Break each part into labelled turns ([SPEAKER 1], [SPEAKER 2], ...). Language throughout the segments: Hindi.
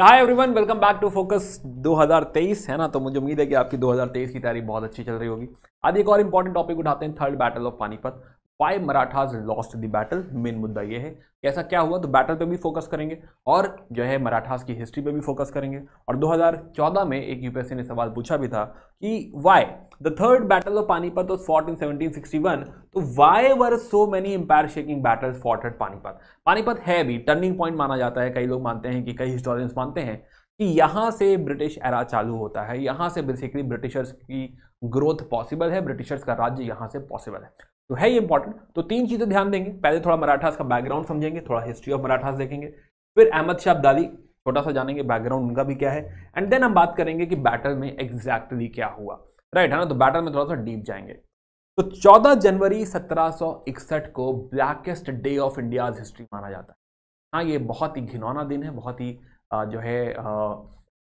[SPEAKER 1] Hi everyone welcome back to Focus 2023 है ना तो मुझे उम्मीद है कि आपकी 2023 की तैयारी बहुत अच्छी चल रही होगी आज एक और इंपॉर्टेंट टॉपिक उठाते हैं third battle of Panipat why Marathas lost the battle main मुद्दा ये है कैसा ऐसा क्या हुआ तो बैटल पे भी फोकस करेंगे और जो है मराठास की हिस्ट्री पे भी फोकस करेंगे और 2014 में एक यूपीएससी ने सवाल पूछा भी था कि why the third battle of Panipat was fought in 1761 तो why were so many empire shaking battle fought at Panipat Panipat है भी टर्निंग पॉइंट माना जाता है कई लोग मानते हैं कि कई हिस्टोरियंस मानते हैं कि यहाँ से ब्रिटिश एरा चालू होता है यहाँ से बेसिकली ब्रिटिशर्स की ग्रोथ पॉसिबल है ब्रिटिशर्स का राज्य यहाँ से पॉसिबल है तो है ही इंपॉर्टेंट तो तीन चीज़ें ध्यान देंगे पहले थोड़ा मराठास का बैकग्राउंड समझेंगे थोड़ा हिस्ट्री ऑफ मराठास देखेंगे फिर अहमद शाह अब्दाली छोटा सा जानेंगे बैकग्राउंड उनका भी क्या है एंड देन हम बात करेंगे कि बैटल में एग्जैक्टली क्या हुआ राइट right, है ना तो बैटल में थोड़ा सा डीप जाएंगे तो 14 जनवरी 1761 को blackest day of India's history माना जाता है हाँ ये बहुत ही घिनौना दिन है बहुत ही जो है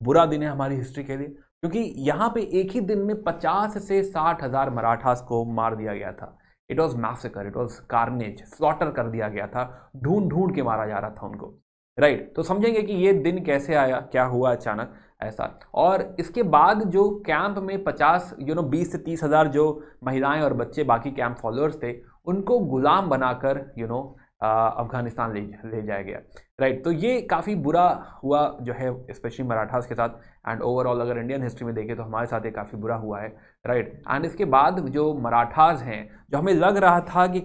[SPEAKER 1] बुरा दिन है हमारी हिस्ट्री के लिए क्योंकि यहाँ पे एक ही दिन में 50 से साठ हज़ार मराठास को मार दिया गया था it was massacre it was carnage slaughter कर दिया गया था ढूंढ ढूंढ के मारा जा रहा था उनको राइट right. तो समझेंगे कि ये दिन कैसे आया क्या हुआ अचानक ऐसा और इसके बाद जो कैंप में 50 यू नो 20 से तीस हज़ार जो महिलाएं और बच्चे बाकी कैंप फॉलोअर्स थे उनको गुलाम बनाकर यू नो अफ़गानिस्तान ले ले जाया गया राइट तो ये काफ़ी बुरा हुआ जो है स्पेशली मराठास के साथ एंड ओवरऑल अगर इंडियन हिस्ट्री में देखें तो हमारे साथ ये काफ़ी बुरा हुआ है राइट एंड इसके बाद जो मराठास हैं जो हमें लग रहा था कि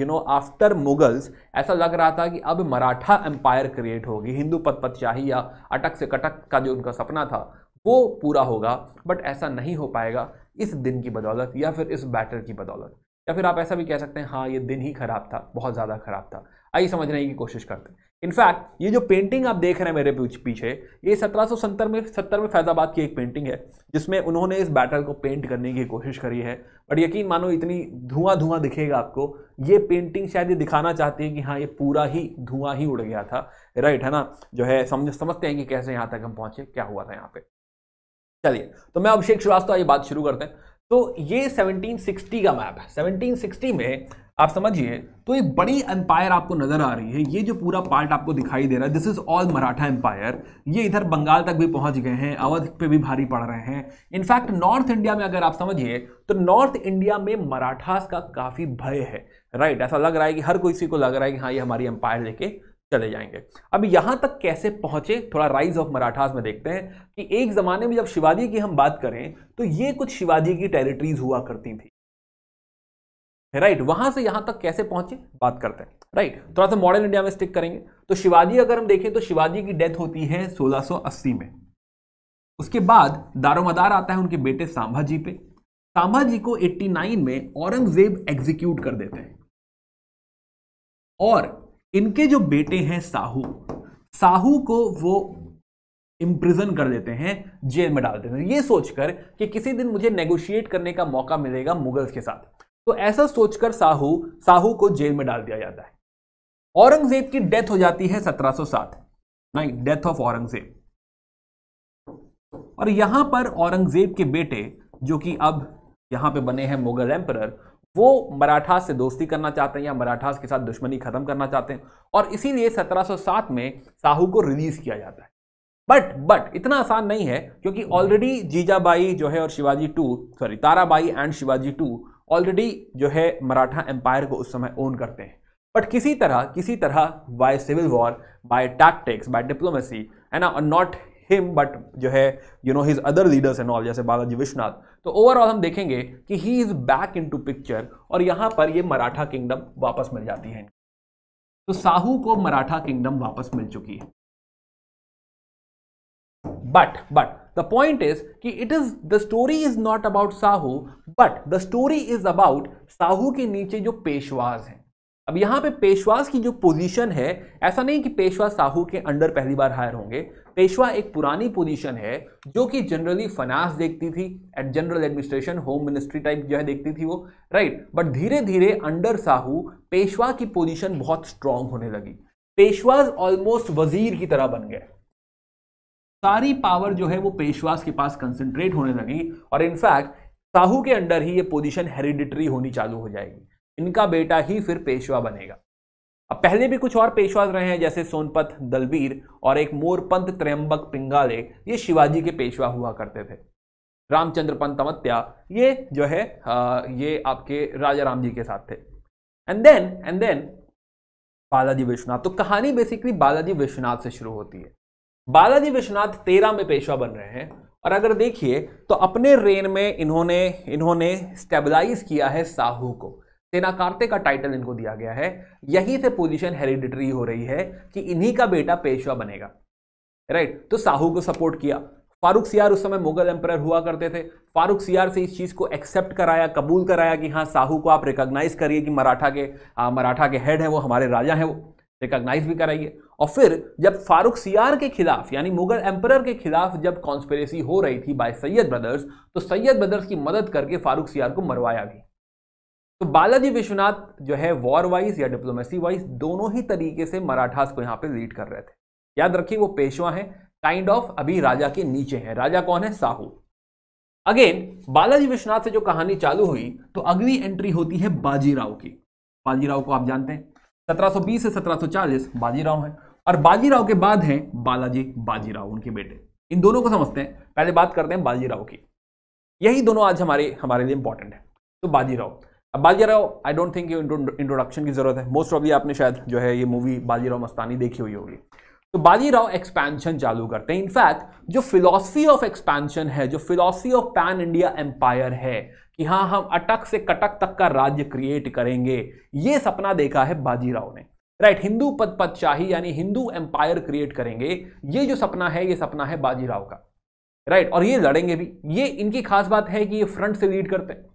[SPEAKER 1] यू नो आफ्टर मुगल्स ऐसा लग रहा था कि अब मराठा एम्पायर क्रिएट होगी हिंदू पतपतशाही या अटक से कटक का जो उनका सपना था वो पूरा होगा बट ऐसा नहीं हो पाएगा इस दिन की बदौलत या फिर इस बैटल की बदौलत या फिर आप ऐसा भी कह सकते हैं हाँ ये दिन ही खराब था बहुत ज़्यादा खराब था आइए समझने की कोशिश करते हैं इनफैक्ट ये जो पेंटिंग आप देख रहे हैं मेरे पीछे ये सत्रह में सत्तर में फैज़ाबाद की एक पेंटिंग है जिसमें उन्होंने इस बैटल को पेंट करने की कोशिश करी है बट यकीन मानो इतनी धुआं धुआं दिखेगा आपको ये पेंटिंग शायद ये दिखाना चाहती है कि हाँ ये पूरा ही धुआं ही उड़ गया था राइट है ना जो है समझ समझते हैं कि कैसे यहाँ तक हम पहुँचे क्या हुआ था यहाँ पे चलिए तो मैं अभिषेक श्रीवास्तव ये बात शुरू करते हैं तो ये 1760 का मैप है 1760 में आप समझिए तो एक बड़ी एम्पायर आपको नजर आ रही है ये जो पूरा पार्ट आपको दिखाई दे रहा है this is all Maratha empire ये इधर बंगाल तक भी पहुंच गए हैं अवध पे भी भारी पड़ रहे हैं इनफैक्ट नॉर्थ इंडिया में अगर आप समझिए तो नॉर्थ इंडिया में मराठास का काफी भय है राइट ऐसा लग रहा है कि हर कोई इसी को लग रहा है कि हाँ ये हमारी एम्पायर लेके चले जाएंगे अब यहां तक कैसे पहुंचे थोड़ा राइज ऑफ मराठास में देखते हैं कि एक ज़माने में जब शिवाजी की हम बात करें तो ये कुछ शिवाजी की टेरिटरीज हुआ करती थी राइट right, वहां से यहां तक कैसे पहुंचे बात करते हैं राइट right, थोड़ा सा मॉडर्न इंडिया में स्टिक करेंगे तो शिवाजी अगर हम देखें तो शिवाजी की डेथ होती है 1680 में उसके बाद दारोमदार आता है उनके बेटे सांभाजी पे सांभाजी को 89 में औरंगजेब एग्जीक्यूट कर देते हैं और इनके जो बेटे हैं साहू साहू को वो इम्प्रिजन कर देते हैं जेल में डाल देते हैं ये सोचकर कि किसी दिन मुझे नेगोशिएट करने का मौका मिलेगा मुगल्स के साथ तो ऐसा सोचकर साहू साहू को जेल में डाल दिया जाता है औरंगजेब की डेथ हो जाती है 1707 नहीं डेथ ऑफ औरंगजेब और यहां पर औरंगजेब के बेटे जो कि अब यहां पे बने हैं मुगल एम्पर वो मराठास से दोस्ती करना चाहते हैं या मराठास के साथ दुश्मनी खत्म करना चाहते हैं और इसीलिए 1707 में साहू को रिलीज किया जाता है बट बट इतना आसान नहीं है क्योंकि ऑलरेडी जीजाबाई जो है और Shivaji two sorry Tarabai and Shivaji two already जो है मराठा एम्पायर को उस समय ओन करते हैं बट किसी तरह किसी तरह by civil war by tactics by diplomacy है ना और नॉट हिम बट जो है you know his other leaders and all जैसे बालाजी विश्वनाथ तो ओवरऑल हम देखेंगे कि he is back into picture और यहां पर ये मराठा किंगडम वापस मिल जाती है तो साहू को मराठा किंगडम वापस मिल चुकी है but but the point is कि it is the story is not about Sahu but the story is about Sahu के नीचे जो पेशवाज हैं अब यहां पे पेशवाज की जो पोजीशन है ऐसा नहीं कि पेशवा साहू के अंडर पहली बार हायर होंगे पेशवा एक पुरानी पोजीशन है जो कि जनरली फनास देखती थी at general administration home ministry type जो है देखती थी वो राइट बट धीरे धीरे अंडर साहू पेशवा की पोजीशन बहुत स्ट्रांग होने लगी पेशवाज ऑलमोस्ट वजीर की तरह बन गए सारी पावर जो है वो पेशवाज के पास कंसंट्रेट होने लगी और इनफैक्ट साहू के अंडर ही ये पोजीशन हेरिडिटरी होनी चालू हो जाएगी इनका बेटा ही फिर पेशवा बनेगा अब पहले भी कुछ और पेशवाज रहे हैं जैसे सोनपत दलवीर और एक मोरपंत त्रयंबक पिंगाले ये शिवाजी के पेशवा हुआ करते थे रामचंद्र पंत अमत्या ये जो है आ, ये आपके राजा राम जी के साथ थे and then and then Balaji Vishwanath तो कहानी बेसिकली बालाजी विश्वनाथ से शुरू होती है बालाजी विश्वनाथ तेरह में पेशवा बन रहे हैं और अगर देखिए तो अपने रेन में इन्होंने इन्होंने स्टेबलाइज किया है साहू को तेनाकारते का टाइटल इनको दिया गया है यहीं से पोजीशन हेरिडिटरी हो रही है कि इन्हीं का बेटा पेशवा बनेगा राइट तो साहू को सपोर्ट किया फारूक सियार उस समय मुगल एम्पर हुआ करते थे फारूक सियार से इस चीज़ को एक्सेप्ट कराया कबूल कराया कि हाँ साहू को आप रिकॉग्नाइज करिए कि मराठा के आ, मराठा के हेड हैं वो हमारे राजा हैं वो रिकॉग्नाइज भी कराइए और फिर जब फारूक सियार के खिलाफ यानी मुगल एम्पर के खिलाफ जब कॉन्स्पेरेसी हो रही थी बाय सैयद ब्रदर्स तो सैयद ब्रदर्स की मदद करके फारूक सियार को मरवाया भी तो बालाजी विश्वनाथ जो है वॉर वाइज या डिप्लोमेसी वाइज दोनों ही तरीके से मराठास को यहाँ पे लीड कर रहे थे याद रखिए वो पेशवा है काइंड ऑफ अभी राजा के नीचे हैं राजा कौन है साहू अगेन बालाजी विश्वनाथ से जो कहानी चालू हुई तो अगली एंट्री होती है बाजीराव की बाजीराव को आप जानते हैं 1720 से 1740 बाजीराव हैं और बाजीराव के बाद हैं बालाजी बाजीराव उनके बेटे इन दोनों को समझते हैं पहले बात करते हैं बाजीराव की यही दोनों आज हमारे हमारे लिए इंपॉर्टेंट है तो बाजीराव अब Bajirao I don't think you introduction की ज़रूरत है मोस्ट ऑफली आपने शायद जो है ये मूवी बाजीराव मस्तानी देखी हुई होगी तो बाजीराव एक्सपेंशन चालू करते हैं इनफैक्ट जो फिलोसफी ऑफ एक्सपेंशन है जो philosophy of pan India empire है कि हाँ हम अटक से कटक तक का राज्य क्रिएट करेंगे ये सपना देखा है बाजीराव ने राइट हिंदू पद पदशाही यानी हिंदू एम्पायर क्रिएट करेंगे ये जो सपना है ये सपना है बाजीराव का राइट और ये लड़ेंगे भी ये इनकी खास बात है कि ये फ्रंट से लीड करते हैं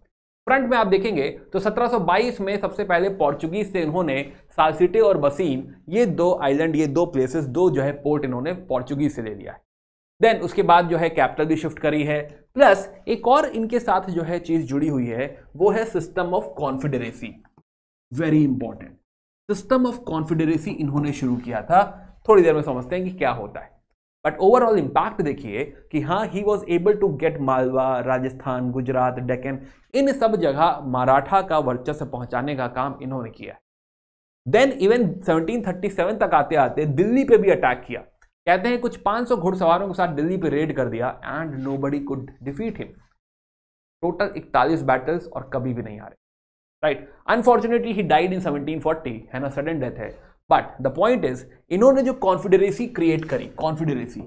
[SPEAKER 1] फ्रंट में आप देखेंगे तो 1722 में सबसे पहले पोर्चुगीज से इन्होंने सालसिटे और बसीम ये दो आइलैंड ये दो प्लेसेस दो जो है पोर्ट इन्होंने पोर्चुगीज से ले लिया है देन उसके बाद जो है कैपिटल भी शिफ्ट करी है प्लस एक और इनके साथ जो है चीज़ जुड़ी हुई है वो है system of confederacy very important system of confederacy इन्होंने शुरू किया था थोड़ी देर में समझते हैं कि क्या होता है बट ओवरऑल इम्पैक्ट देखिए कि हाँ he was able to get Malwa Rajasthan Gujarat Deccan इन सब जगह मराठा का वर्चस्व पहुंचाने का काम इन्होंने किया देन इवन 1737 तक आते आते दिल्ली पे भी अटैक किया कहते हैं कुछ 500 घुड़सवारों के साथ दिल्ली पे रेड कर दिया and nobody could defeat him total इकतालीस बैटल्स और कभी भी नहीं आ रहे right unfortunately he died in 1740 है ना सडन डेथ है बट द पॉइंट इज इन्होंने जो कॉन्फिडरेसी क्रिएट करी कॉन्फिडरेसी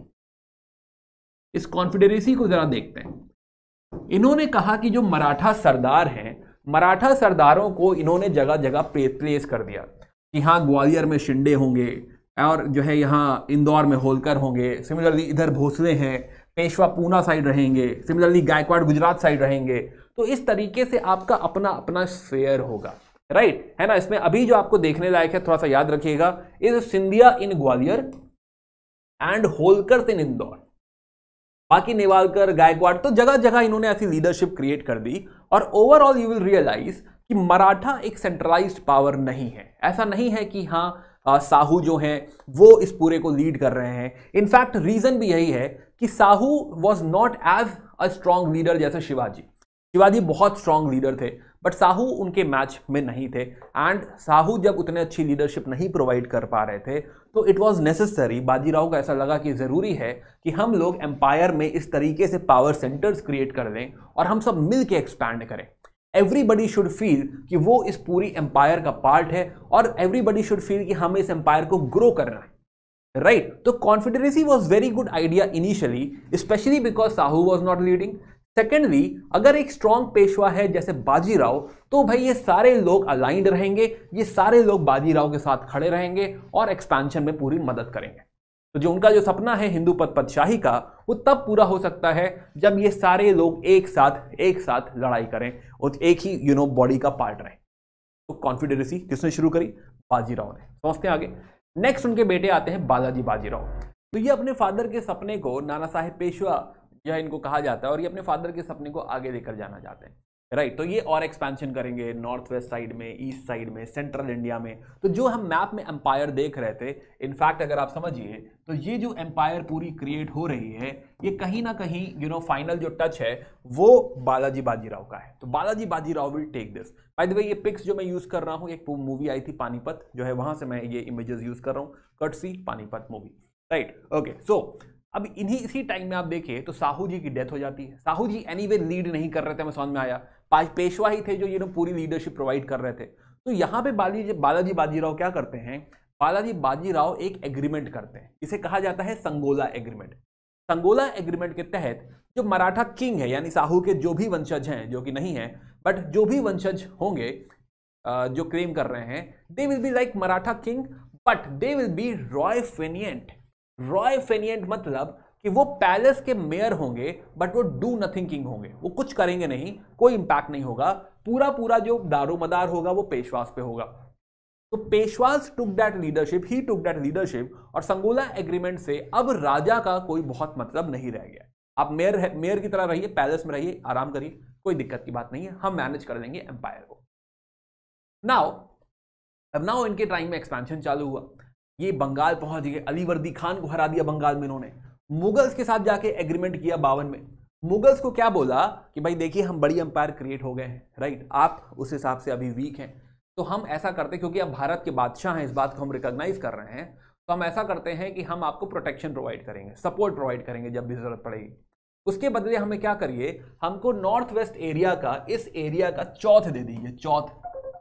[SPEAKER 1] इस कॉन्फिडरेसी को जरा देखते हैं इन्होंने कहा कि जो मराठा सरदार हैं मराठा सरदारों को इन्होंने जगह जगह प्लेस कर दिया कि हाँ ग्वालियर में शिंडे होंगे और जो है यहाँ इंदौर में होलकर होंगे सिमिलरली इधर भोसले हैं पेशवा पूना साइड रहेंगे सिमिलरली गायकवाड़ गुजरात साइड रहेंगे तो इस तरीके से आपका अपना अपना शेयर होगा राइट right, है ना इसमें अभी जो आपको देखने लायक है थोड़ा सा याद रखिएगा is Scindia in Gwalior and Holkar in Indore बाकी नेवालकर गायकवाड़ तो जगह जगह इन्होंने ऐसी लीडरशिप क्रिएट कर दी और ओवरऑल यू विल रियलाइज कि मराठा एक सेंट्रलाइज्ड पावर नहीं है ऐसा नहीं है कि हाँ आ, साहू जो हैं वो इस पूरे को लीड कर रहे हैं इनफैक्ट रीज़न भी यही है कि Sahu was not as a strong leader जैसे शिवाजी शिवाजी बहुत स्ट्रांग लीडर थे बट साहू उनके मैच में नहीं थे एंड साहू जब उतने अच्छी लीडरशिप नहीं प्रोवाइड कर पा रहे थे तो इट वॉज नेसेसरी बाजीराव को ऐसा लगा कि ज़रूरी है कि हम लोग एम्पायर में इस तरीके से पावर सेंटर्स क्रिएट कर दें और हम सब मिल के एक्सपैंड करें एवरीबडी शुड फील कि वो इस पूरी एम्पायर का पार्ट है और एवरीबडी शुड फील कि हमें इस एम्पायर को ग्रो करना है राइट right. तो confederacy was very good idea initially specially because Sahu was not leading secondly अगर एक स्ट्रॉन्ग पेशवा है जैसे बाजीराव तो भाई ये सारे लोग अलाइंड रहेंगे ये सारे लोग बाजीराव के साथ खड़े रहेंगे और एक्सपेंशन में पूरी मदद करेंगे तो जो उनका जो सपना है हिंदू पद पदशाही का वो तब पूरा हो सकता है जब ये सारे लोग एक साथ एक साथ लड़ाई करें और एक ही यू नो बॉडी का पार्ट रहे तो कॉन्फिडेंसी किसने शुरू करी बाजीराव ने समझते हैं आगे नेक्स्ट उनके बेटे आते हैं बालाजी बाजीराव तो ये अपने फादर के सपने को नाना साहेब पेशवा यह इनको कहा जाता है और ये अपने फादर के सपने को आगे लेकर जाना चाहते हैं राइट right, तो ये और एक्सपेंशन करेंगे नॉर्थ वेस्ट साइड में ईस्ट साइड में सेंट्रल इंडिया में तो जो हम मैप में एम्पायर देख रहे थे इनफैक्ट अगर आप समझिए तो ये जो एम्पायर पूरी क्रिएट हो रही है ये कहीं ना कहीं यू नो फाइनल जो टच है वो बालाजी बाजीराव का है तो Balaji Bajirao will take this by the way ये पिक्स जो मैं यूज़ कर रहा हूँ एक मूवी आई थी पानीपत जो है वहां से मैं ये इमेजेस यूज़ कर रहा हूँ courtesy Panipat movie right okay so अब इन्हीं इसी टाइम में आप देखिए तो साहू जी की डेथ हो जाती है Sahu ji any anyway lead नहीं कर रहे थे मैं समझ में आया पेशवा ही थे जो ये लोग पूरी लीडरशिप प्रोवाइड कर रहे थे तो यहाँ पे बालाजी बालाजी बाजीराव क्या करते हैं बालाजी बाजीराव एक एग्रीमेंट करते हैं इसे कहा जाता है संगोला एग्रीमेंट संगोला एग्रीमेंट के तहत जो मराठा किंग है यानी साहू के जो भी वंशज हैं जो कि नहीं है बट जो भी वंशज होंगे जो क्लेम कर रहे हैं they will be like Maratha king but they will be roi faineant roi faineant मतलब कि वो पैलेस के मेयर होंगे बट वो डू नथिंग किंग होंगे वो कुछ करेंगे नहीं कोई इंपैक्ट नहीं होगा पूरा पूरा जो दारोमदार होगा वो पेशवास पे होगा तो Peshwas took that leadership he took that leadership और संगोला एग्रीमेंट से अब राजा का कोई बहुत मतलब नहीं रह गया आप मेयर मेयर की तरह रहिए पैलेस में रहिए आराम करिए कोई दिक्कत की बात नहीं है हम मैनेज कर लेंगे एम्पायर को नाउ अब नाउ इनके टाइम में एक्सपेंशन चालू हुआ ये बंगाल पहुंच गए अलीवर्दी खान को हरा दिया बंगाल में इन्होंने मुगल्स के साथ जाके एग्रीमेंट किया बावन में मुगल्स को क्या बोला कि भाई देखिए हम बड़ी अंपायर क्रिएट हो गए हैं राइट आप उस हिसाब से अभी वीक हैं तो हम ऐसा करते क्योंकि आप भारत के बादशाह हैं इस बात को हम रिकॉग्नाइज कर रहे हैं तो हम ऐसा करते हैं कि हम आपको प्रोटेक्शन प्रोवाइड करेंगे सपोर्ट प्रोवाइड करेंगे जब भी जरूरत पड़ेगी उसके बदले हमें क्या करिए हमको नॉर्थ वेस्ट एरिया का इस एरिया का चौथ दे दीजिए चौथ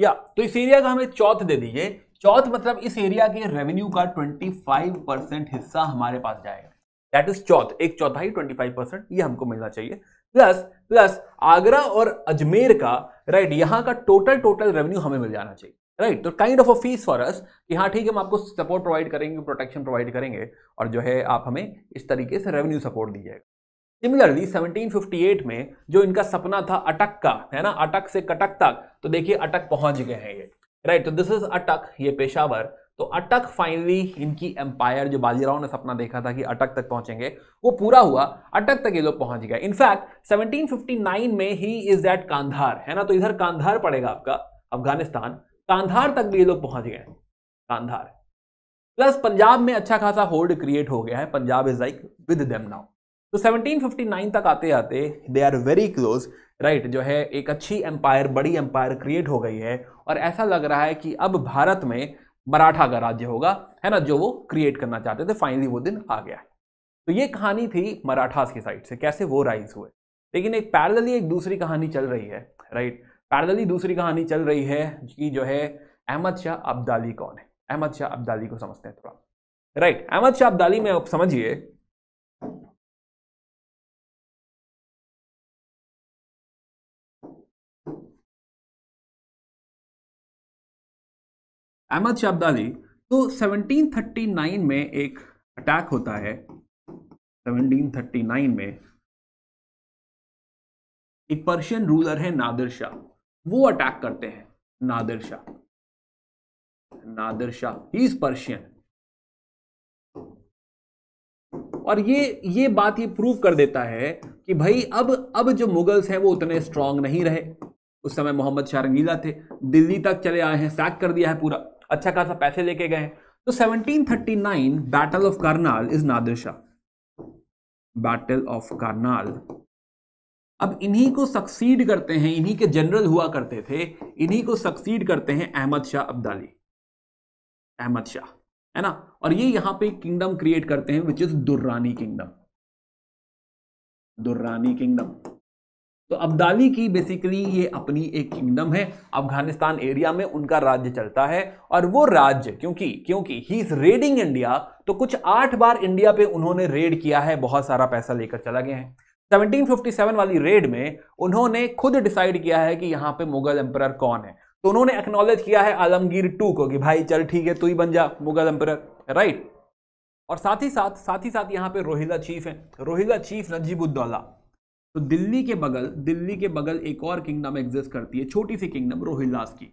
[SPEAKER 1] या तो इस एरिया का हमें चौथ दे दीजिए चौथ मतलब इस एरिया के रेवेन्यू का 25 परसेंट हिस्सा हमारे पास जाएगा दैट इज चौथ एक चौथाई 25 परसेंट ये हमको मिलना चाहिए प्लस प्लस आगरा और अजमेर का राइट right, यहाँ का टोटल टोटल रेवेन्यू हमें मिल जाना चाहिए राइट तो kind of a fees for us कि हाँ ठीक है हम आपको सपोर्ट प्रोवाइड करेंगे प्रोटेक्शन प्रोवाइड करेंगे और जो है आप हमें इस तरीके से रेवेन्यू सपोर्ट दीजिएगा सिमिलरली 1758 में जो इनका सपना था अटक का है ना अटक से कटक तक तो देखिए अटक पहुंच गए हैं ये राइट तो दिस इज अटक ये पेशावर तो अटक फाइनली इनकी एम्पायर जो बाजीराव ने सपना देखा था कि अटक तक पहुंचेंगे वो पूरा हुआ अटक तक ये लोग पहुंच गए इनफैक्ट 1759 में ही इज दैट कांधार है ना तो इधर कांधार पड़ेगा आपका अफगानिस्तान कांधार तक भी ये लोग पहुंच गए कांधार प्लस पंजाब में अच्छा खासा होल्ड क्रिएट हो गया है Punjab is like with them now तो 1759 तक आते आते they are very close right जो है एक अच्छी एम्पायर बड़ी एम्पायर क्रिएट हो गई है और ऐसा लग रहा है कि अब भारत में मराठा का राज्य होगा है ना जो वो क्रिएट करना चाहते थे फाइनली वो दिन आ गया तो ये कहानी थी मराठास की साइड से कैसे वो राइज हुए लेकिन एक पैरेलली एक दूसरी कहानी चल रही है राइट पैरेलली दूसरी कहानी चल रही है कि जो है अहमद शाह अब्दाली कौन है अहमद शाह अब्दाली को समझते हैं थोड़ा राइट अहमद शाह अब्दाली में आप समझिए अहमद शाह अली तो 1739 में एक अटैक होता है 1739 में एक पर्शियन रूलर है नादिर शाह वो अटैक करते हैं नादिर शाह नादिर शाह इज पर्शियन और ये ये बात ये प्रूव कर देता है कि भाई अब अब जो मुगल्स हैं वो उतने स्ट्रांग नहीं रहे उस समय मोहम्मद शाह रंगीला थे दिल्ली तक चले आए हैं सैक कर दिया है पूरा अच्छा खासा पैसे लेके गए तो 1739 battle of Karnal is Nadir Shah battle of Karnal अब इन्हीं को सक्सीड करते हैं इन्हीं के जनरल हुआ करते थे इन्हीं को सक्सीड करते हैं अहमद शाह अब्दाली अहमद शाह है ना और ये यहां पे किंगडम क्रिएट करते हैं which is Durrani kingdom Durrani kingdom तो अब्दाली की बेसिकली ये अपनी एक किंगडम है अफगानिस्तान एरिया में उनका राज्य चलता है और वो राज्य क्योंकि क्योंकि ही इज रेडिंग इंडिया तो कुछ आठ बार इंडिया पे उन्होंने रेड किया है बहुत सारा पैसा लेकर चला गया है 1757 वाली रेड में उन्होंने खुद डिसाइड किया है कि यहाँ पे मुगल एम्पर कौन है तो उन्होंने एक्नोलेज किया है आलमगीर टू को कि भाई चल ठीक है तू ही बन जा मुगल एम्पर राइट और साथ ही साथ साथ ही साथ यहाँ पे रोहिला चीफ है रोहिला चीफ नजीबुद्दौला तो दिल्ली के बगल दिल्ली के बगल एक और किंगडम एग्जिस्ट करती है छोटी सी किंगडम रोहिलास की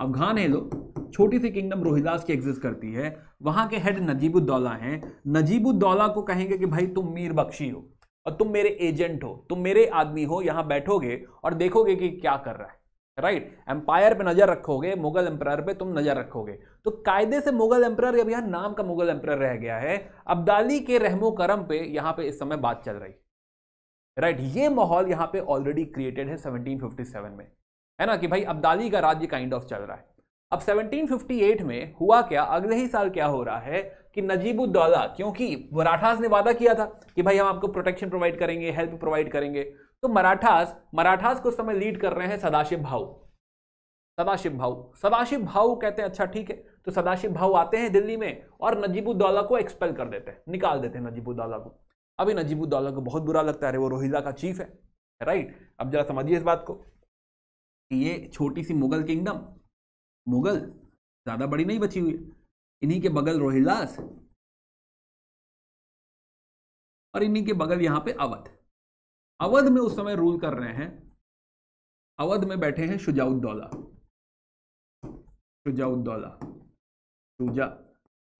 [SPEAKER 1] अफगान है लोग छोटी सी किंगडम रोहिलास की एग्जिस्ट करती है वहां के हेड नजीबुद्दौला हैं नजीबुद्दौला को कहेंगे कि भाई तुम मीर बख्शी हो और तुम मेरे एजेंट हो तुम मेरे आदमी हो यहाँ बैठोगे और देखोगे कि क्या कर रहा है राइट right? एम्पायर पे नजर रखोगे मुगल एम्पायर पे तुम नजर रखोगे तो कायदे से मुगल एम्पायर अब यहाँ नाम का मुगल एम्पायर रह गया है अब्दाली के रहमो करम पे यहाँ पे इस समय बात चल रही राइट right, ये माहौल यहाँ पे ऑलरेडी क्रिएटेड है 1757 में है ना कि भाई अब्दाली का राज्य काइंड ऑफ चल रहा है अब 1758 में हुआ क्या अगले ही साल क्या हो रहा है कि नजीबुद्दौला क्योंकि मराठास ने वादा किया था कि भाई हम आपको प्रोटेक्शन प्रोवाइड करेंगे हेल्प प्रोवाइड करेंगे तो मराठास मराठास को समय लीड कर रहे हैं सदाशिव भाऊ सदाशिव भाऊ सदाशिव भाऊ कहते हैं अच्छा ठीक है तो सदाशिव भाऊ आते हैं दिल्ली में और नजीबुद्दौला को एक्सपेल कर देते हैं निकाल देते हैं नजीबुद्दौला को अभी नजीबुद्दौला को बहुत बुरा लगता है अरे वो रोहिला का चीफ है राइट अब जरा समझिए इस बात को कि ये छोटी सी मुगल किंगडम मुगल ज़्यादा बड़ी नहीं बची हुई इन्हीं के बगल रोहिलास और इन्हीं के बगल यहां पे अवध अवध में उस समय रूल कर रहे हैं अवध में बैठे हैं शुजाउद्दौला शुजाउद्दौला शुजा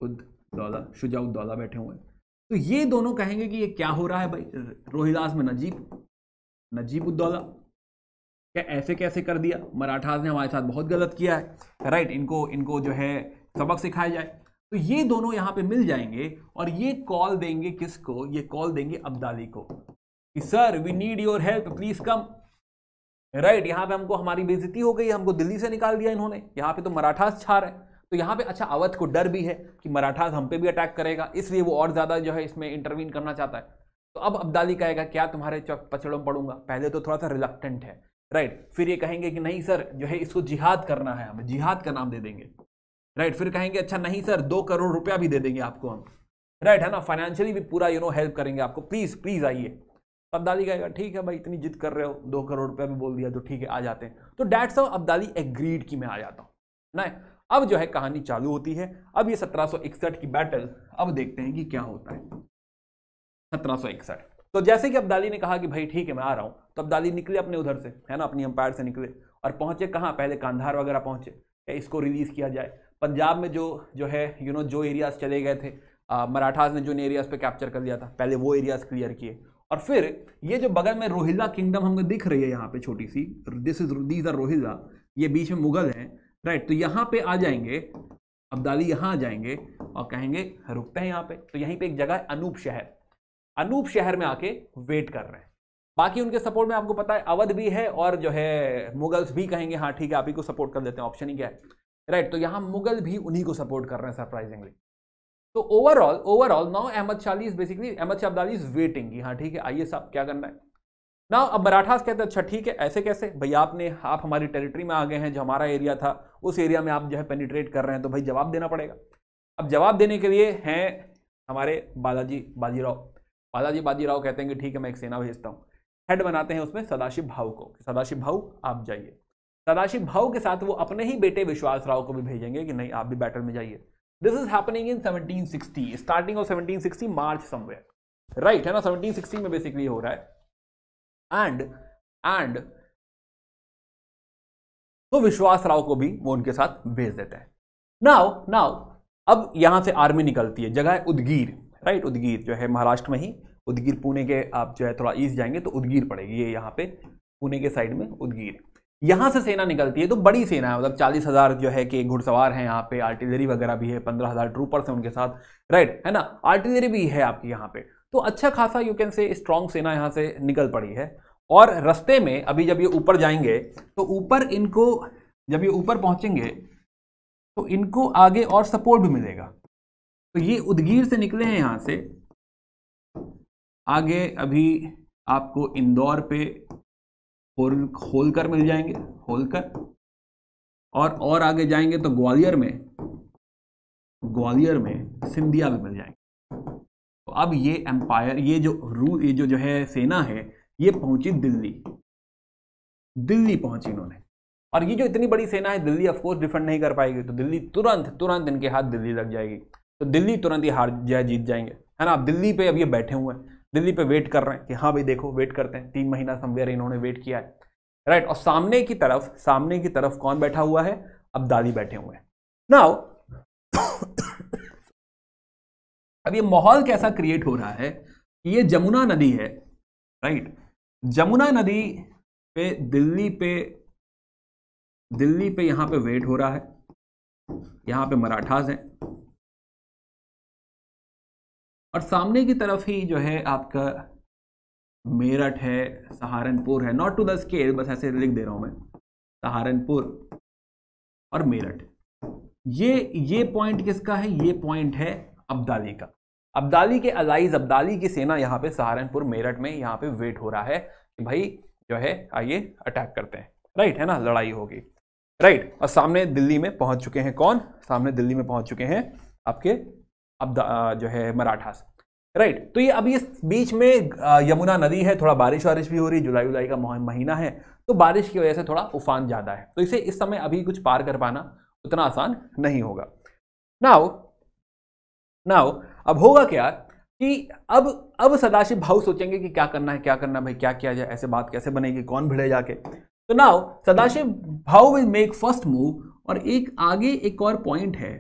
[SPEAKER 1] उद्दौला शुजाउद्दौला बैठे हुए हैं तो ये दोनों कहेंगे कि ये क्या हो रहा है भाई रोहिदास में नजीब नजीब उद्दौला क्या ऐसे कैसे कर दिया मराठाज ने हमारे साथ बहुत गलत किया है राइट इनको इनको जो है सबक सिखाया जाए तो ये दोनों यहाँ पे मिल जाएंगे और ये कॉल देंगे किसको ये कॉल देंगे अब्दाली को कि sir we need your help please come right यहाँ पे हमको हमारी बेजती हो गई हमको दिल्ली से निकाल दिया इन्होंने यहाँ पे तो मराठास छा रहे तो यहाँ पे अच्छा अवध को डर भी है कि मराठा हम पे भी अटैक करेगा इसलिए वो और ज़्यादा जो है इसमें इंटरवीन करना चाहता है तो अब अब्दाली कहेगा क्या तुम्हारे पचड़ों पड़ूंगा पहले तो थोड़ा सा रिलक्टेंट है राइट फिर ये कहेंगे कि नहीं सर जो है इसको जिहाद करना है हमें जिहाद का नाम दे देंगे राइट फिर कहेंगे अच्छा नहीं सर दो करोड़ रुपया भी दे देंगे आपको हम राइट है ना फाइनेंशियली भी पूरा यू नो हेल्प करेंगे आपको प्लीज़ प्लीज़ आइए तो अब्दाली कहेगा ठीक है भाई इतनी जिद कर रहे हो दो करोड़ रुपया भी बोल दिया तो ठीक है आ जाते हैं तो डैट्स ऑफ अब्दाली एग्रीड की मैं आ जाता हूँ ना अब जो है कहानी चालू होती है अब ये 1761 की बैटल अब देखते हैं कि क्या होता है 1761 तो जैसे कि अब्दाली ने कहा कि भाई ठीक है मैं आ रहा हूं तो अब्दाली निकले अपने उधर से है ना अपनी अंपायर से निकले और पहुंचे कहाँ पहले कांधार वगैरह पहुंचे इसको रिलीज किया जाए पंजाब में जो जो है यू नो जो एरियाज चले गए थे मराठाज ने जो एरियाज पे कैप्चर कर लिया था पहले वो एरियाज क्लियर किए और फिर ये जो बगल में रोहिल्ला किंगडम हमको दिख रही है यहाँ पे छोटी सी this is these are Rohilla ये बीच में मुगल हैं राइट तो यहाँ पे आ जाएंगे अब्दाली यहां आ जाएंगे और कहेंगे रुकते हैं यहाँ पे तो यहीं पे एक जगह है अनूप शहर अनूप शहर में आके वेट कर रहे हैं बाकी उनके सपोर्ट में आपको पता है अवध भी है और जो है मुगल्स भी कहेंगे हाँ ठीक है आप ही को सपोर्ट कर देते हैं ऑप्शन ही क्या है राइट तो यहाँ मुगल भी उन्हीं को सपोर्ट कर रहे हैं सरप्राइजिंगली तो ओवरऑल ओवरऑल नाउ अहमद शाली is basically Ahmad Shah Abdali is waiting हाँ ठीक है आइए साहब क्या करना है ना अब मराठास कहते हैं अच्छा ठीक है ऐसे कैसे भाई आपने आप हमारी टेरिटरी में आ गए हैं जो हमारा एरिया था उस एरिया में आप जो है पेनिट्रेट कर रहे हैं तो भाई जवाब देना पड़ेगा अब जवाब देने के लिए हैं हमारे बालाजी बाजीराव बालाजी बाजीराव कहते हैं कि ठीक है मैं एक सेना भेजता हूँ हेड बनाते हैं उसमें सदाशिव भाव को सदाशिव भाव आप जाइए सदाशिव भाव के साथ वो अपने ही बेटे विश्वास राव को भी भेजेंगे कि नहीं आप भी बैटल में जाइए this is happening in 1760 starting of 1760 March somewhere right है ना 1760 में बेसिकली हो रहा है एंड एंड तो विश्वास राव को भी वो उनके साथ भेज देते हैं नाउ नाउ अब यहां से आर्मी निकलती है जगह है उदगीर राइट उदगीर जो है महाराष्ट्र में ही उदगीर पुणे के आप जो है थोड़ा ईस्ट जाएंगे तो उदगीर पड़ेगी ये यहाँ पे पुणे के साइड में उदगीर यहाँ से सेना निकलती है तो बड़ी सेना है मतलब चालीस हज़ार जो है कि घुड़सवार हैं यहाँ पे आर्टिलरी वगैरह भी है पंद्रह हज़ार ट्रूपर्स हैं उनके साथ राइट है ना आर्टिलरी भी है आपकी यहाँ पे तो अच्छा खासा यू कैन से स्ट्रांग सेना यहाँ से निकल पड़ी है और रस्ते में अभी जब ये ऊपर जाएंगे तो ऊपर इनको जब ये ऊपर पहुंचेंगे तो इनको आगे और सपोर्ट भी मिलेगा तो ये उदगीर से निकले हैं यहाँ से आगे अभी आपको इंदौर पे होल होलकर मिल जाएंगे होलकर और और आगे जाएंगे तो ग्वालियर में ग्वालियर में सिंधिया भी मिल जाएंगे अब ये एम्पायर ये जो रू ये जो जो है सेना है ये पहुंची दिल्ली दिल्ली पहुंची इन्होंने और ये जो इतनी बड़ी सेना है दिल्ली ऑफकोर्स डिफेंड नहीं कर पाएगी तो दिल्ली तुरंत तुरंत इनके हाथ दिल्ली लग जाएगी तो दिल्ली तुरंत ही हार जाए जीत जाएंगे है ना आप दिल्ली पे अब ये बैठे हुए हैं दिल्ली पे वेट कर रहे हैं कि हाँ भाई देखो वेट करते हैं तीन महीना समवेयर इन्होंने वेट किया है राइट और सामने की तरफ सामने की तरफ कौन बैठा हुआ है अब दादी बैठे हुए हैं नाउ अब ये माहौल कैसा क्रिएट हो रहा है ये जमुना नदी है राइट जमुना नदी पे दिल्ली पे दिल्ली पे यहां पे वेट हो रहा है यहां पे मराठास हैं और सामने की तरफ ही जो है आपका मेरठ है सहारनपुर है नॉट टू द स्केल बस ऐसे लिख दे रहा हूं मैं सहारनपुर और मेरठ ये ये पॉइंट किसका है ये पॉइंट है अब्दाली का अब्दाली के अलाइज अब्दाली की सेना यहाँ पे सहारनपुर मेरठ में यहाँ पे वेट हो रहा है कि भाई जो है आइए अटैक करते हैं राइट है ना लड़ाई होगी राइट और सामने दिल्ली में पहुंच चुके हैं कौन सामने दिल्ली में पहुंच चुके हैं आपके अब जो है मराठास राइट तो ये अभी इस बीच में यमुना नदी है थोड़ा बारिश वारिश भी हो रही जुलाई जुलाई का महीना है तो बारिश की वजह से थोड़ा उफान ज़्यादा है तो इसे इस समय अभी कुछ पार कर पाना उतना आसान नहीं होगा नाउ नाउ अब होगा क्या कि अब अब सदाशिव भाव सोचेंगे कि क्या करना है क्या करना भाई क्या किया जाए ऐसे बात कैसे बनेगी कौन भिड़े जाके तो नाउ सदाशिव भाव विल मेक फर्स्ट मूव और एक आगे एक और पॉइंट है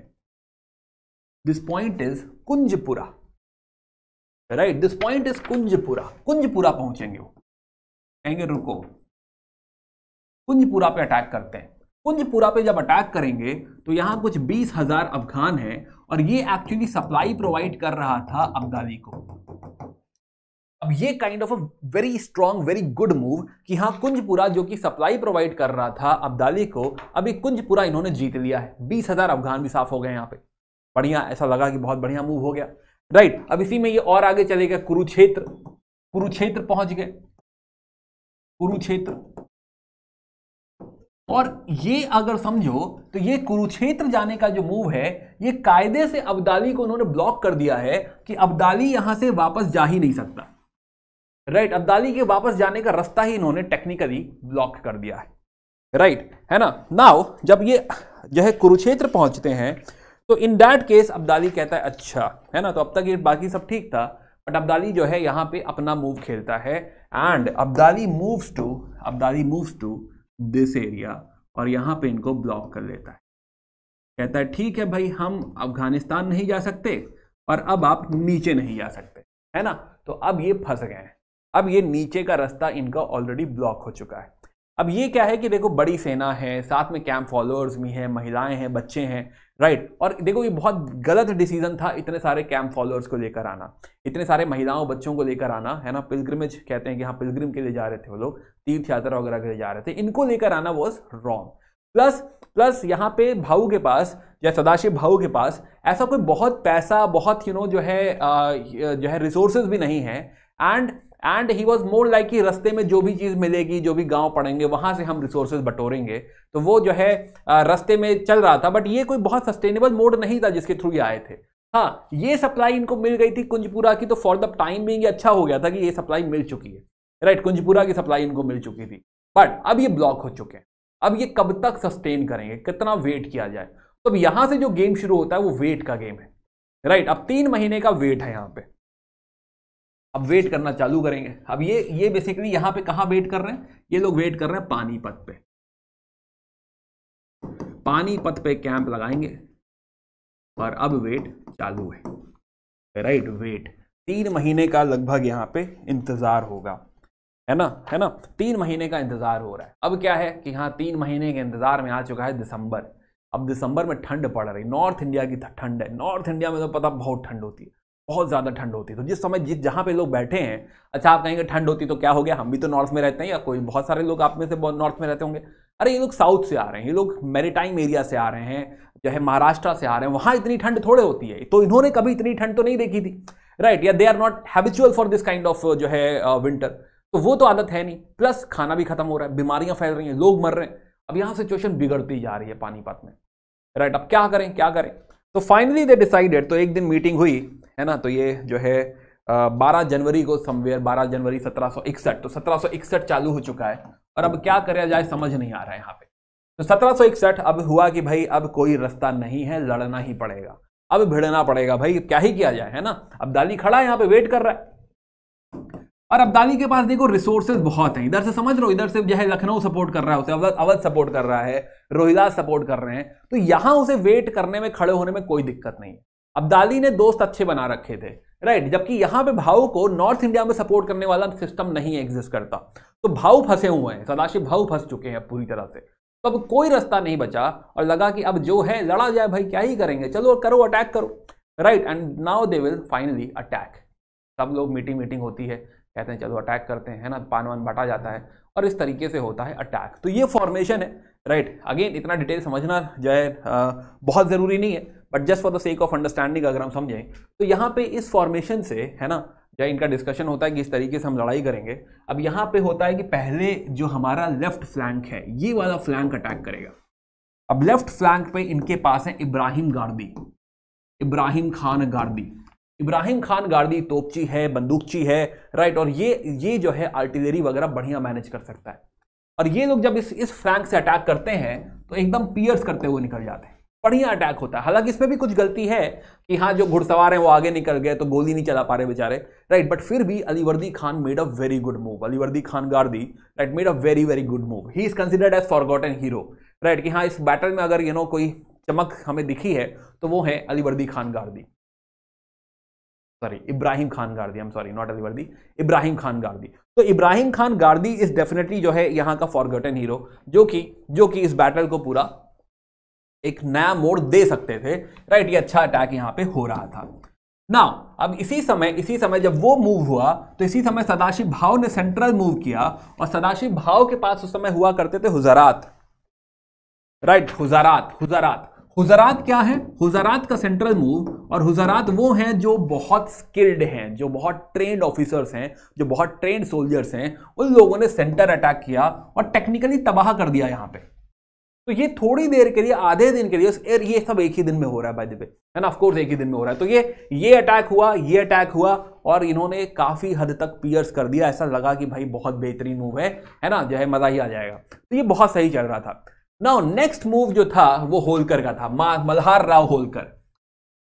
[SPEAKER 1] this point is Kunjpura right this point is Kunjpura Kunjpura पहुंचेंगे वो कहेंगे रुको कुंजपुरा पे अटैक करते हैं कुंजपुरा पे जब अटैक करेंगे तो यहाँ कुछ बीस हजार अफगान हैं और ये एक्चुअली सप्लाई प्रोवाइड कर रहा था अब्दाली को अब ये kind of a very strong very good move कि हाँ कुंजपुरा जो कि सप्लाई प्रोवाइड कर रहा था अब्दाली को अभी कुंजपुरा इन्होंने जीत लिया है बीस हजार अफगान भी साफ हो गए यहाँ पे बढ़िया ऐसा लगा कि बहुत बढ़िया मूव हो गया राइट अब इसी में ये और आगे चले गए कुरुक्षेत्र कुरुक्षेत्र पहुंच गए कुरुक्षेत्र और ये अगर समझो तो ये कुरुक्षेत्र जाने का जो मूव है ये कायदे से अब्दाली को उन्होंने ब्लॉक कर दिया है कि अब्दाली यहां से वापस जा ही नहीं सकता राइट right, अब्दाली के वापस जाने का रास्ता ही इन्होंने टेक्निकली ब्लॉक कर दिया है राइट right, है ना नाउ जब ये यह कुरुक्षेत्र पहुंचते हैं तो इन दैट केस अब्दाली कहता है अच्छा है ना तो अब तक ये बाकी सब ठीक था बट अब्दाली जो है यहाँ पे अपना मूव खेलता है and Abdali moves to Abdali moves to this area और यहाँ पे इनको ब्लॉक कर लेता है कहता है ठीक है भाई हम अफगानिस्तान नहीं जा सकते और अब आप नीचे नहीं जा सकते है ना तो अब ये फंस गए हैं अब ये नीचे का रास्ता इनका ऑलरेडी ब्लॉक हो चुका है अब ये क्या है कि देखो बड़ी सेना है साथ में कैंप फॉलोअर्स भी हैं महिलाएं हैं बच्चे हैं राइट और देखो ये बहुत गलत डिसीजन था इतने सारे कैंप फॉलोअर्स को लेकर आना इतने सारे महिलाओं बच्चों को लेकर आना है ना पिलग्रिमेज कहते हैं कि हाँ पिलग्रिम के लिए जा रहे थे वो लोग तीर्थ यात्रा वगैरह के लिए जा रहे थे इनको लेकर आना वॉज रॉन्ग प्लस प्लस यहाँ पे भाऊ के पास या सदाशिव भाऊ के पास ऐसा कोई बहुत पैसा बहुत यू नो जो है जो है रिसोर्सेज भी नहीं है and and he was more like कि रस्ते में जो भी चीज़ मिलेगी जो भी गांव पड़ेंगे वहां से हम रिसोर्सेज बटोरेंगे तो वो जो है रस्ते में चल रहा था बट ये कोई बहुत सस्टेनेबल मोड नहीं था जिसके थ्रू ये आए थे हाँ ये सप्लाई इनको मिल गई थी कुंजपुरा की तो फॉर द टाइम बिंग ये अच्छा हो गया था कि ये सप्लाई मिल चुकी है राइट right, कुंजपुरा की सप्लाई इनको मिल चुकी थी बट अब ये ब्लॉक हो चुके हैं अब ये कब तक सस्टेन करेंगे कितना वेट किया जाए तो अब यहाँ से जो गेम शुरू होता है वो वेट का गेम है राइट right, अब तीन महीने का वेट है यहाँ पे अब वेट करना चालू करेंगे अब ये ये बेसिकली यहां पे कहा वेट कर रहे हैं ये लोग वेट कर रहे हैं पानीपत पे पानीपत पे कैंप लगाएंगे पर अब वेट चालू है राइट वेट तीन महीने का लगभग यहां पे इंतज़ार होगा है ना है ना तीन महीने का इंतज़ार हो रहा है अब क्या है कि हाँ तीन महीने के इंतज़ार में आ चुका है दिसंबर अब दिसंबर में ठंड पड़ रही नॉर्थ इंडिया की ठंड है नॉर्थ इंडिया में तो पता बहुत ठंड होती है बहुत ज़्यादा ठंड होती है तो जिस समय जिस जहाँ पे लोग बैठे हैं अच्छा आप कहेंगे ठंड होती तो क्या हो गया हम भी तो नॉर्थ में रहते हैं या कोई बहुत सारे लोग आप में से नॉर्थ में रहते होंगे अरे ये लोग साउथ से आ रहे हैं ये लोग मेरीटाइम एरिया से आ रहे हैं जो है महाराष्ट्र से आ रहे हैं वहाँ इतनी ठंड थोड़े होती है तो इन्होंने कभी इतनी ठंड तो नहीं देखी थी राइट या they are not habitual for this kind of जो है विंटर uh, तो वो तो आदत है नहीं प्लस खाना भी खत्म हो रहा है बीमारियां फैल रही हैं लोग मर रहे हैं अब यहाँ सिचुएशन बिगड़ती जा रही है पानीपत में राइट अब क्या करें क्या करें तो फाइनली दे डिसाइडेड तो एक दिन मीटिंग हुई है ना तो ये जो है बारह जनवरी को समवेयर बारह जनवरी सत्रह इकसठ तो सत्रह चालू हो चुका है और अब क्या करा जाए समझ नहीं आ रहा है यहाँ पे तो सत्रह इकसठ अब हुआ कि भाई अब कोई रास्ता नहीं है लड़ना ही पड़ेगा अब भिड़ना पड़ेगा भाई क्या ही किया जाए है ना अब्दाली खड़ा है यहाँ पे वेट कर रहा है और अब्दाली के पास देखो रिसोर्सेज बहुत हैं इधर से समझ लो इधर से जो है लखनऊ सपोर्ट कर रहा है उसे अवध अवध सपोर्ट कर रहा है रोहिदास सपोर्ट कर रहे हैं तो यहां उसे वेट करने में खड़े होने में कोई दिक्कत नहीं है अब्दाली ने दोस्त अच्छे बना रखे थे राइट जबकि यहाँ पे भाव को नॉर्थ इंडिया में सपोर्ट करने वाला सिस्टम नहीं एग्जिस्ट करता तो भाऊ फंसे हुए हैं सदाशिव भाऊ फंस चुके हैं पूरी तरह से तो अब कोई रास्ता नहीं बचा और लगा कि अब जो है लड़ा जाए भाई क्या ही करेंगे चलो करो अटैक करो right and now they will finally attack सब लोग मीटिंग मीटिंग होती है कहते हैं चलो अटैक करते हैं ना पान वान बांटा जाता है और इस तरीके से होता है अटैक तो ये फॉर्मेशन है राइट अगेन इतना डिटेल समझना जो है बहुत ज़रूरी नहीं है but just for the sake of understanding अगर हम समझें तो यहाँ पे इस फॉर्मेशन से है ना जब इनका डिस्कशन होता है कि इस तरीके से हम लड़ाई करेंगे अब यहाँ पे होता है कि पहले जो हमारा लेफ्ट फ्लैंक है ये वाला फ्लैंक अटैक करेगा अब लेफ्ट फ्लैंक पे इनके पास है इब्राहिम गार्दी इब्राहिम खान गार्दी इब्राहिम खान गार्दी तोपची है बंदूकची है राइट और ये ये जो है आर्टिलरी वगैरह बढ़िया मैनेज कर सकता है और ये लोग जब इस इस फ्लैंक से अटैक करते हैं तो एकदम पियर्स करते हुए निकल जाते हैं बढ़िया अटैक होता है हालांकि इसमें भी कुछ गलती है कि हाँ जो घुड़सवार हैं वो आगे निकल गए तो गोली नहीं चला पा रहे बेचारे राइट बट फिर भी Alivardi Khan made a very good move Alivardi Khan Gardi right made a very very good move he is considered as forgotten hero right कि हाँ इस बैटल में अगर यू नो कोई चमक हमें दिखी है तो वो है Alivardi Khan Gardi sorry Ibrahim Khan Gardi I am sorry not Alivardi Ibrahim Khan Gardi तो इब्राहिम खान गार्दी इज डेफिनेटली जो है यहाँ का फॉरगॉटन हीरो जो कि जो कि इस बैटल को पूरा एक नया मोड़ दे सकते थे राइट ये अच्छा अटैक यहाँ पे हो रहा था ना अब इसी समय इसी समय जब वो मूव हुआ तो इसी समय सदाशिव भाव ने सेंट्रल मूव किया और सदाशिव भाव के पास उस समय हुआ करते थे हुजरात राइट हुजरात हुजरात हुजरात क्या है हुजरात का सेंट्रल मूव और हुजरात वो हैं जो बहुत स्किल्ड हैं जो बहुत ट्रेंड ऑफिसर्स हैं जो बहुत ट्रेंड सोल्जर्स हैं उन लोगों ने सेंटर अटैक किया और टेक्निकली तबाह कर दिया यहाँ पे तो ये थोड़ी देर के लिए आधे दिन के लिए ये सब एक ही दिन में हो रहा है बाय द वे है ना ऑफकोर्स एक ही दिन में हो रहा है तो ये ये अटैक हुआ ये अटैक हुआ और इन्होंने काफ़ी हद तक पियर्स कर दिया ऐसा लगा कि भाई बहुत बेहतरीन मूव है है ना जो है मज़ा ही आ जाएगा तो ये बहुत सही चल रहा था ना नेक्स्ट मूव जो था वो होलकर का था Malhar Rao Holkar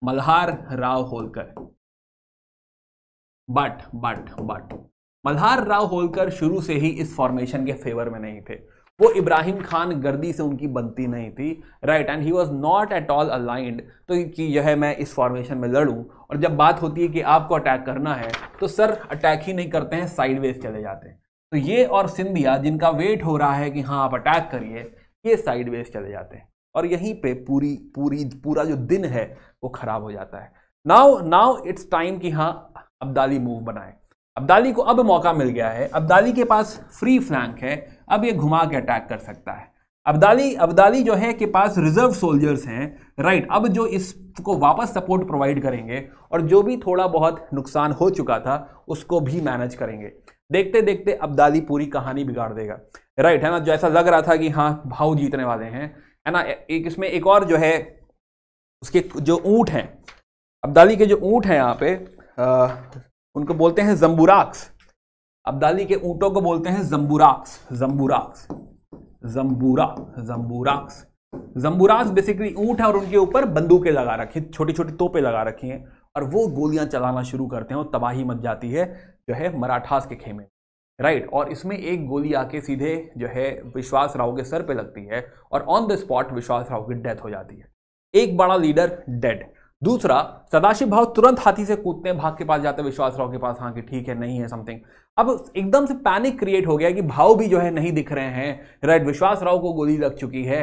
[SPEAKER 1] Malhar Rao Holkar but but but Malhar Rao Holkar शुरू से ही इस फॉर्मेशन के फेवर में नहीं थे वो इब्राहिम खान गर्दी से उनकी बनती नहीं थी right and he was not at all aligned तो कि यह मैं इस फॉर्मेशन में लड़ूँ और जब बात होती है कि आपको अटैक करना है तो सर अटैक ही नहीं करते हैं साइडवेज चले जाते हैं तो ये और सिंधिया जिनका वेट हो रहा है कि हाँ आप अटैक करिए ये साइडवेज चले जाते हैं और यहीं पे पूरी पूरी पूरा जो दिन है वो खराब हो जाता है नाउ नाउ इट्स टाइम कि हाँ अब्दाली मूव बनाए अब्दाली को अब मौका मिल गया है अब्दाली के पास फ्री फ्लैंक है अब ये घुमा के अटैक कर सकता है अब्दाली अब्दाली जो है के पास रिजर्व सोल्जर्स हैं राइट अब जो इसको वापस सपोर्ट प्रोवाइड करेंगे और जो भी थोड़ा बहुत नुकसान हो चुका था उसको भी मैनेज करेंगे देखते देखते अब्दाली पूरी कहानी बिगाड़ देगा राइट है ना जो ऐसा लग रहा था कि हाँ भाव जीतने वाले हैं है ना एक इसमें एक और जो है उसके जो ऊँट हैं अब्दाली के जो ऊँट हैं यहाँ पे आ, उनको बोलते हैं जम्बूराक्स अब्दाली के ऊंटों को बोलते हैं जम्बूराक्स जम्बूराक्स जम्बूरा जम्बूराक्स जम्बूराक्स बेसिकली ऊँट है और उनके ऊपर बंदूकें लगा रखी छोटी छोटी तोपे लगा रखी हैं और वो गोलियां चलाना शुरू करते हैं और तबाही मच जाती है जो है मराठास के खेमे राइट और इसमें एक गोली आके सीधे जो है विश्वास राव के सर पे लगती है और ऑन द स्पॉट विश्वास राव की डेथ हो जाती है एक बड़ा लीडर डेड दूसरा सदाशिव भाव तुरंत हाथी से कूदते हैं भाग के पास जाते विश्वास राव के पास हाँ कि ठीक है नहीं है समथिंग अब एकदम से पैनिक क्रिएट हो गया कि भाव भी जो है नहीं दिख रहे हैं राइट विश्वास राव को गोली लग चुकी है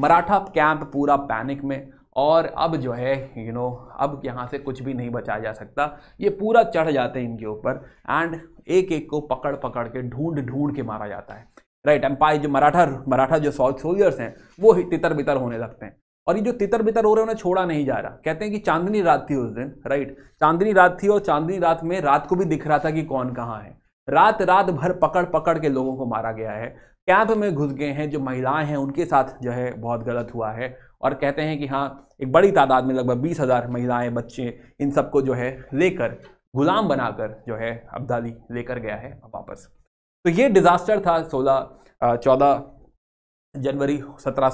[SPEAKER 1] मराठा कैंप पूरा पैनिक में और अब जो है यू you नो know, अब यहाँ से कुछ भी नहीं बचाया जा सकता ये पूरा चढ़ जाते हैं इनके ऊपर एंड एक एक को पकड़ पकड़ के ढूंढ ढूंढ के मारा जाता है राइट एम्पायर जो मराठा मराठा जो सोल्जर्स हैं वो तितर बितर होने लगते हैं और ये जो तितर बितर हो रहे उन्हें छोड़ा नहीं जा रहा कहते हैं कि चांदनी रात थी उस दिन राइट चांदनी रात थी और चांदनी रात में रात को भी दिख रहा था कि कौन कहाँ है रात रात भर पकड़ पकड़ के लोगों को मारा गया है कैंप में घुस गए हैं जो महिलाएं हैं उनके साथ जो है बहुत गलत हुआ है और कहते हैं कि हाँ एक बड़ी तादाद में लगभग बीस हज़ार महिलाएँ बच्चे इन सबको जो है लेकर गुलाम बनाकर जो है अब्दाली लेकर गया है वापस तो ये डिज़ास्टर था सोलह चौदह जनवरी सत्रह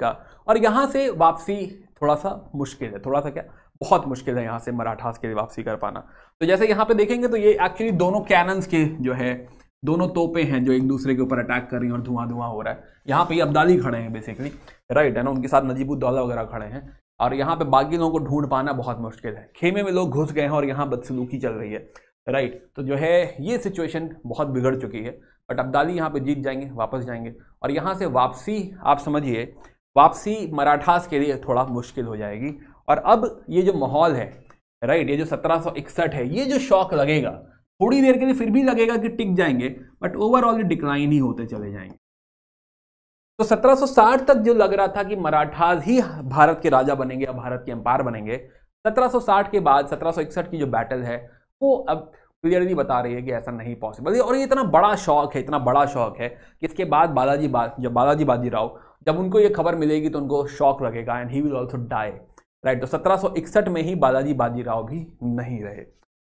[SPEAKER 1] का और यहाँ से वापसी थोड़ा सा मुश्किल है थोड़ा सा क्या बहुत मुश्किल है यहाँ से मराठास के लिए वापसी कर पाना तो जैसे यहाँ पे देखेंगे तो ये एक्चुअली दोनों कैनन्स के जो है दोनों तोपे हैं जो एक दूसरे के ऊपर अटैक कर रही हैं और धुआं धुआं हो रहा है यहाँ पे अब्दाली खड़े हैं बेसिकली राइट है ना उनके साथ नजीबुद्दौला वगैरह खड़े हैं और यहाँ पे बाकी लोगों को ढूंढ पाना बहुत मुश्किल है खेमे में लोग घुस गए हैं और यहाँ बदसलूकी चल रही है राइट तो जो है ये सिचुएशन बहुत बिगड़ चुकी है बट अब्दाली यहाँ पे जीत जाएंगे वापस जाएंगे और यहाँ से वापसी आप समझिए वापसी मराठास के लिए थोड़ा मुश्किल हो जाएगी और अब ये जो माहौल है राइट ये जो 1761 है ये जो शौक लगेगा थोड़ी देर के लिए फिर भी लगेगा कि टिक जाएंगे बट ओवरऑल ये डिक्लाइन ही होते चले जाएंगे तो 1760 तक जो लग रहा था कि मराठाज ही भारत के राजा बनेंगे या भारत के अंपायर बनेंगे 1760 के बाद 1761 की जो बैटल है वो अब क्लियरली बता रही है कि ऐसा नहीं पॉसिबल और ये इतना बड़ा शौक है इतना बड़ा शौक है कि इसके बाद बालाजी बा जब बालाजी राव जब उनको ये खबर मिलेगी तो उनको शौक लगेगा and he will also die right तो सत्रह में ही बालाजी बाजीराव भी नहीं रहे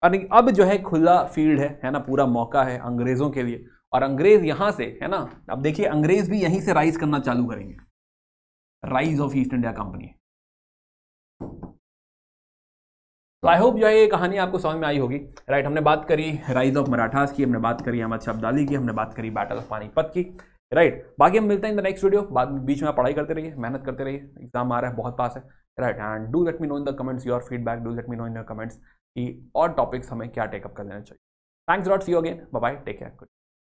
[SPEAKER 1] और अब जो है खुला फील्ड है है ना पूरा मौका है अंग्रेज़ों के लिए और अंग्रेज़ यहाँ से है ना अब देखिए अंग्रेज़ भी यहीं से राइज करना चालू करेंगे rise of East India Company तो आई होप जो है ये कहानी आपको समझ में आई होगी राइट हमने बात करी राइज ऑफ मराठास की हमने बात करी अहमद शब्दाली की हमने बात करी बैटल ऑफ पानीपत की राइट बाकी हम मिलते हैं इन द नेक्स्ट वीडियो बाद बीच में आप पढ़ाई करते रहिए मेहनत करते रहिए एग्जाम आ रहा है बहुत पास है right and do let me know in the comments your feedback do let me know in the comments की और टॉपिक्स हमें क्या टेकअप कर लेना चाहिए thanks dot see again bye take care